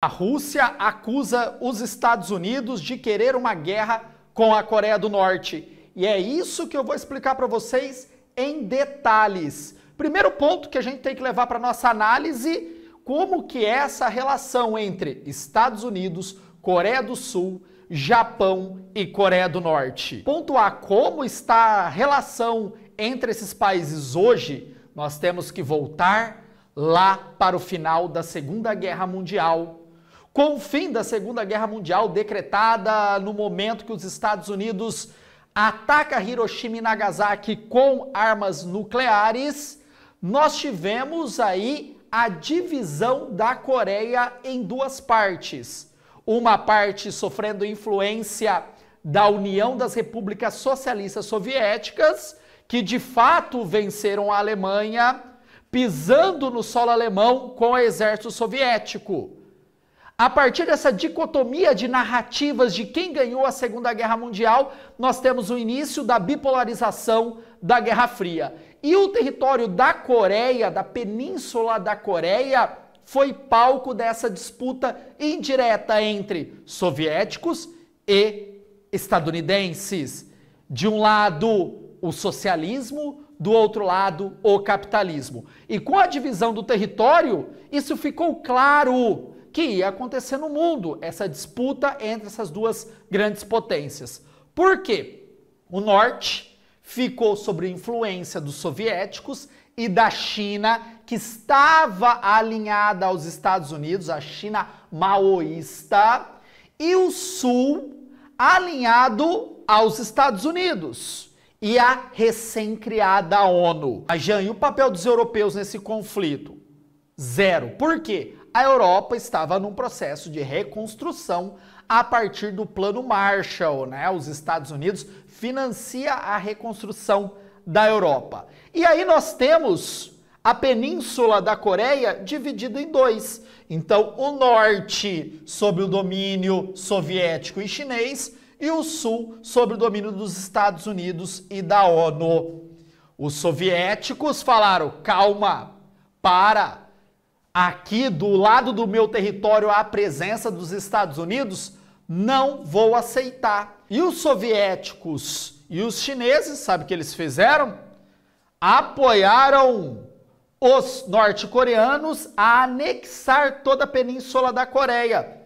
A Rússia acusa os Estados Unidos de querer uma guerra com a Coreia do Norte. E é isso que eu vou explicar para vocês em detalhes. Primeiro ponto que a gente tem que levar para nossa análise, como que é essa relação entre Estados Unidos, Coreia do Sul, Japão e Coreia do Norte. Ponto A, como está a relação entre esses países hoje? Nós temos que voltar lá para o final da Segunda Guerra Mundial com o fim da Segunda Guerra Mundial decretada no momento que os Estados Unidos ataca Hiroshima e Nagasaki com armas nucleares, nós tivemos aí a divisão da Coreia em duas partes. Uma parte sofrendo influência da União das Repúblicas Socialistas Soviéticas, que de fato venceram a Alemanha, pisando no solo alemão com o exército soviético a partir dessa dicotomia de narrativas de quem ganhou a Segunda Guerra Mundial, nós temos o início da bipolarização da Guerra Fria. E o território da Coreia, da Península da Coreia, foi palco dessa disputa indireta entre soviéticos e estadunidenses. De um lado, o socialismo, do outro lado, o capitalismo. E com a divisão do território, isso ficou claro que ia acontecer no mundo, essa disputa entre essas duas grandes potências. Por quê? O norte ficou sob influência dos soviéticos e da China, que estava alinhada aos Estados Unidos, a China maoísta, e o sul alinhado aos Estados Unidos e a recém-criada ONU. A Jean, e o papel dos europeus nesse conflito? Zero. Por quê? A Europa estava num processo de reconstrução a partir do Plano Marshall, né? Os Estados Unidos financia a reconstrução da Europa. E aí nós temos a península da Coreia dividida em dois. Então, o norte sob o domínio soviético e chinês e o sul sob o domínio dos Estados Unidos e da ONU. Os soviéticos falaram: "Calma, para, aqui do lado do meu território a presença dos Estados Unidos, não vou aceitar. E os soviéticos e os chineses, sabe o que eles fizeram? Apoiaram os norte-coreanos a anexar toda a península da Coreia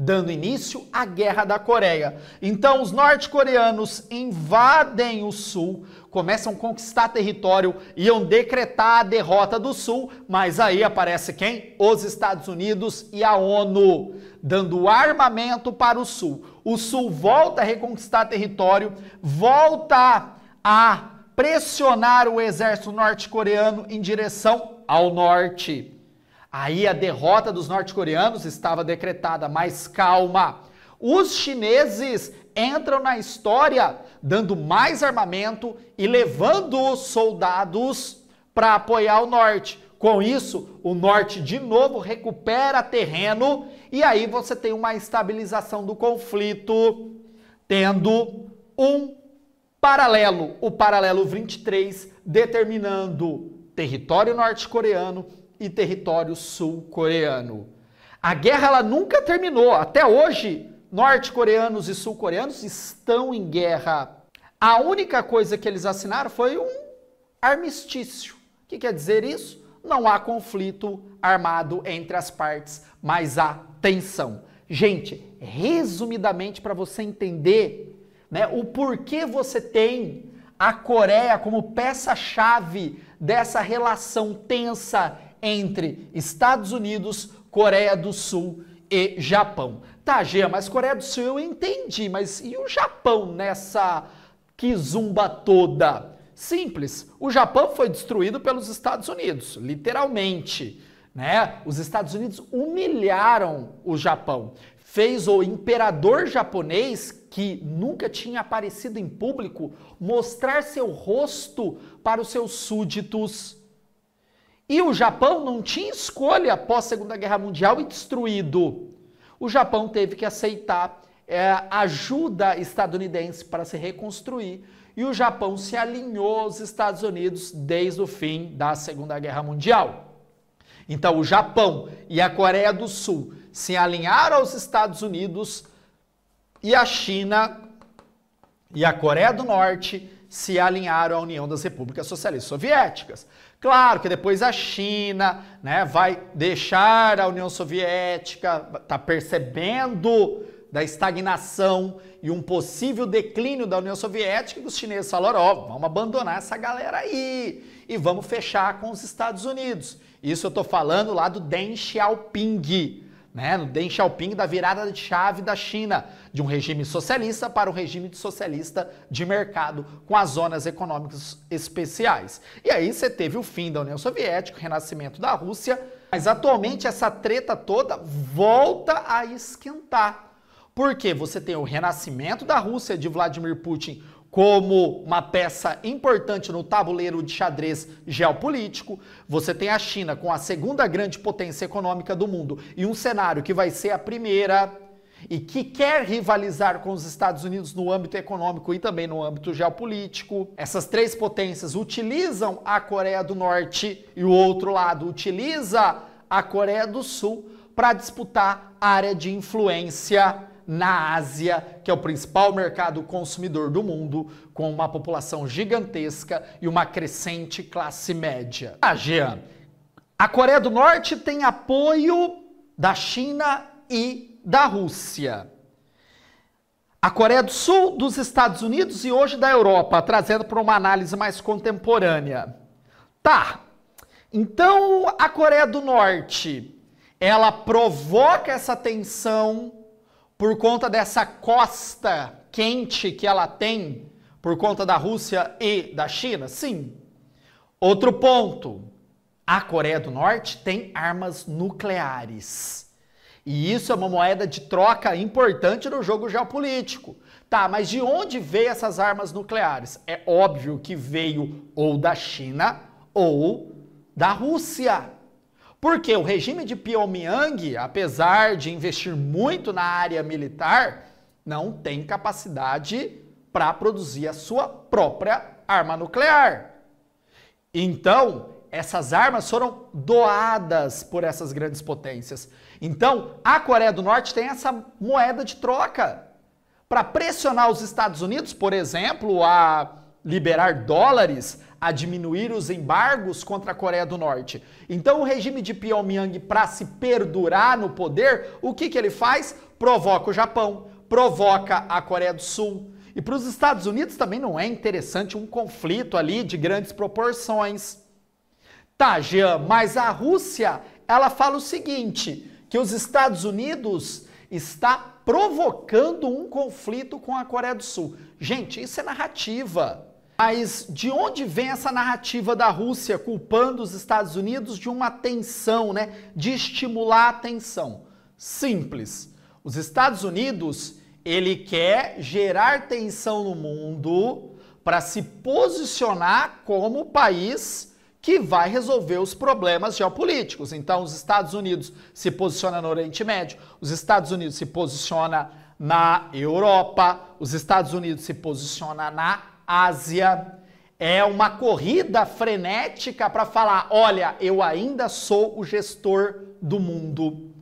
dando início à Guerra da Coreia. Então, os norte-coreanos invadem o sul, começam a conquistar território, iam decretar a derrota do sul, mas aí aparece quem? Os Estados Unidos e a ONU, dando armamento para o sul. O sul volta a reconquistar território, volta a pressionar o exército norte-coreano em direção ao norte. Aí a derrota dos norte-coreanos estava decretada, mas calma. Os chineses entram na história dando mais armamento e levando soldados para apoiar o norte. Com isso, o norte de novo recupera terreno e aí você tem uma estabilização do conflito, tendo um paralelo, o paralelo 23, determinando território norte-coreano e território sul-coreano. A guerra ela nunca terminou. Até hoje, norte-coreanos e sul-coreanos estão em guerra. A única coisa que eles assinaram foi um armistício. O que quer dizer isso? Não há conflito armado entre as partes, mas há tensão. Gente, resumidamente, para você entender né, o porquê você tem a Coreia como peça-chave dessa relação tensa entre Estados Unidos, Coreia do Sul e Japão. Tá, Gia, mas Coreia do Sul eu entendi, mas e o Japão nessa quizumba toda? Simples, o Japão foi destruído pelos Estados Unidos, literalmente. Né? Os Estados Unidos humilharam o Japão. Fez o imperador japonês, que nunca tinha aparecido em público, mostrar seu rosto para os seus súditos e o Japão não tinha escolha após a Segunda Guerra Mundial e destruído. O Japão teve que aceitar é, ajuda estadunidense para se reconstruir e o Japão se alinhou aos Estados Unidos desde o fim da Segunda Guerra Mundial. Então, o Japão e a Coreia do Sul se alinharam aos Estados Unidos e a China e a Coreia do Norte se alinharam à União das Repúblicas Socialistas Soviéticas. Claro que depois a China né, vai deixar a União Soviética, está percebendo da estagnação e um possível declínio da União Soviética, que os chineses falaram: ó, oh, vamos abandonar essa galera aí e vamos fechar com os Estados Unidos. Isso eu estou falando lá do Deng Xiaoping, né, no Deng Xiaoping da virada de chave da China, de um regime socialista para um regime de socialista de mercado, com as zonas econômicas especiais. E aí você teve o fim da União Soviética, o renascimento da Rússia, mas atualmente essa treta toda volta a esquentar. Porque você tem o renascimento da Rússia de Vladimir Putin como uma peça importante no tabuleiro de xadrez geopolítico. Você tem a China com a segunda grande potência econômica do mundo e um cenário que vai ser a primeira e que quer rivalizar com os Estados Unidos no âmbito econômico e também no âmbito geopolítico. Essas três potências utilizam a Coreia do Norte e o outro lado utiliza a Coreia do Sul para disputar área de influência na Ásia, que é o principal mercado consumidor do mundo, com uma população gigantesca e uma crescente classe média. Ah, Jean, a Coreia do Norte tem apoio da China e da Rússia. A Coreia do Sul, dos Estados Unidos e hoje da Europa, trazendo para uma análise mais contemporânea. Tá, então a Coreia do Norte, ela provoca essa tensão por conta dessa costa quente que ela tem, por conta da Rússia e da China? Sim. Outro ponto: a Coreia do Norte tem armas nucleares. E isso é uma moeda de troca importante no jogo geopolítico. Tá, mas de onde veio essas armas nucleares? É óbvio que veio ou da China ou da Rússia. Porque o regime de Pyongyang, apesar de investir muito na área militar, não tem capacidade para produzir a sua própria arma nuclear. Então, essas armas foram doadas por essas grandes potências. Então, a Coreia do Norte tem essa moeda de troca para pressionar os Estados Unidos, por exemplo, a liberar dólares a diminuir os embargos contra a Coreia do Norte. Então, o regime de Pyongyang, para se perdurar no poder, o que, que ele faz? Provoca o Japão, provoca a Coreia do Sul. E para os Estados Unidos também não é interessante um conflito ali de grandes proporções. Tá, Jean, mas a Rússia, ela fala o seguinte, que os Estados Unidos está provocando um conflito com a Coreia do Sul. Gente, isso é narrativa. Mas de onde vem essa narrativa da Rússia culpando os Estados Unidos de uma tensão, né? De estimular a tensão? Simples. Os Estados Unidos, ele quer gerar tensão no mundo para se posicionar como país que vai resolver os problemas geopolíticos. Então, os Estados Unidos se posiciona no Oriente Médio, os Estados Unidos se posiciona na Europa, os Estados Unidos se posiciona na Ásia, é uma corrida frenética para falar: olha, eu ainda sou o gestor do mundo.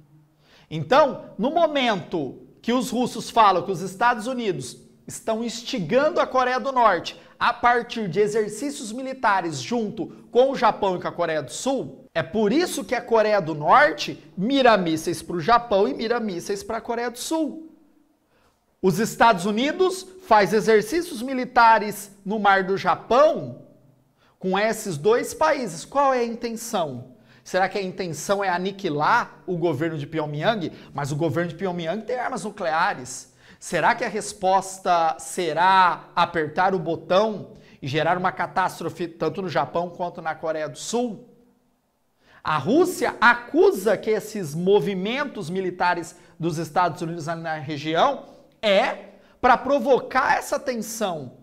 Então, no momento que os russos falam que os Estados Unidos estão instigando a Coreia do Norte a partir de exercícios militares junto com o Japão e com a Coreia do Sul, é por isso que a Coreia do Norte mira mísseis para o Japão e mira mísseis para a Coreia do Sul. Os Estados Unidos faz exercícios militares no Mar do Japão com esses dois países. Qual é a intenção? Será que a intenção é aniquilar o governo de Pyongyang? Mas o governo de Pyongyang tem armas nucleares. Será que a resposta será apertar o botão e gerar uma catástrofe tanto no Japão quanto na Coreia do Sul? A Rússia acusa que esses movimentos militares dos Estados Unidos na região é para provocar essa tensão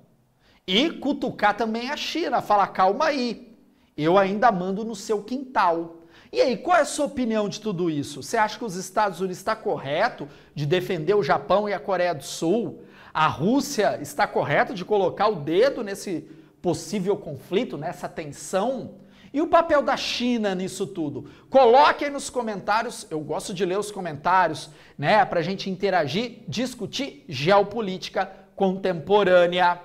e cutucar também a China, falar calma aí, eu ainda mando no seu quintal. E aí, qual é a sua opinião de tudo isso? Você acha que os Estados Unidos está correto de defender o Japão e a Coreia do Sul? A Rússia está correta de colocar o dedo nesse possível conflito, nessa tensão? E o papel da China nisso tudo? Coloque aí nos comentários, eu gosto de ler os comentários, né, para a gente interagir, discutir geopolítica contemporânea.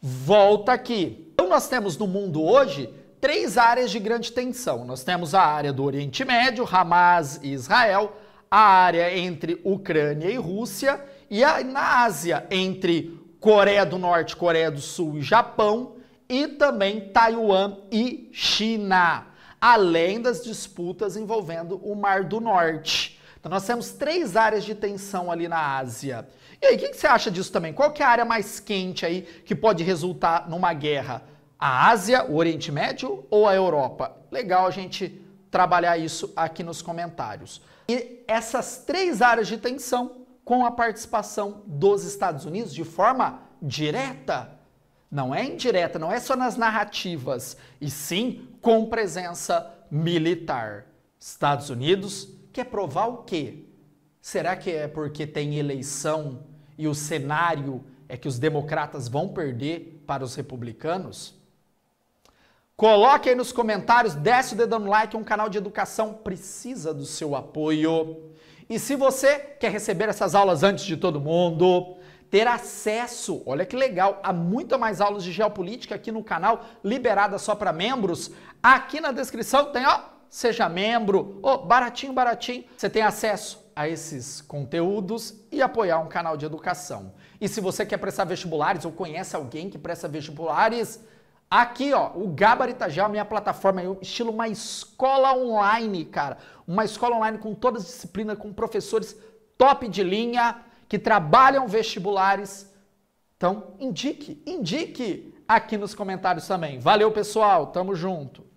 Volta aqui. Então, nós temos no mundo hoje três áreas de grande tensão. Nós temos a área do Oriente Médio, Hamas e Israel, a área entre Ucrânia e Rússia, e a, na Ásia, entre Coreia do Norte, Coreia do Sul e Japão, e também Taiwan e China, além das disputas envolvendo o Mar do Norte. Então nós temos três áreas de tensão ali na Ásia. E aí, o que, que, você acha disso também? Qual que é a área mais quente aí que pode resultar numa guerra? A Ásia, o Oriente Médio ou a Europa? Legal a gente trabalhar isso aqui nos comentários. E essas três áreas de tensão com a participação dos Estados Unidos de forma direta não é indireta, não é só nas narrativas, e sim com presença militar. Estados Unidos quer provar o quê? Será que é porque tem eleição e o cenário é que os democratas vão perder para os republicanos? Coloque aí nos comentários, desce o dedão no like, um canal de educação precisa do seu apoio. E se você quer receber essas aulas antes de todo mundo, ter acesso, olha que legal, a muito mais aulas de geopolítica aqui no canal, liberada só para membros. Aqui na descrição tem, ó, seja membro, ó, baratinho, baratinho. Você tem acesso a esses conteúdos e apoiar um canal de educação. E se você quer prestar vestibulares ou conhece alguém que presta vestibulares, Aqui, ó, o Gabarita é minha plataforma, é estilo uma escola online, cara. Uma escola online com todas as disciplinas, com professores top de linha que trabalham vestibulares. Então, indique, indique aqui nos comentários também. Valeu, pessoal, tamo junto.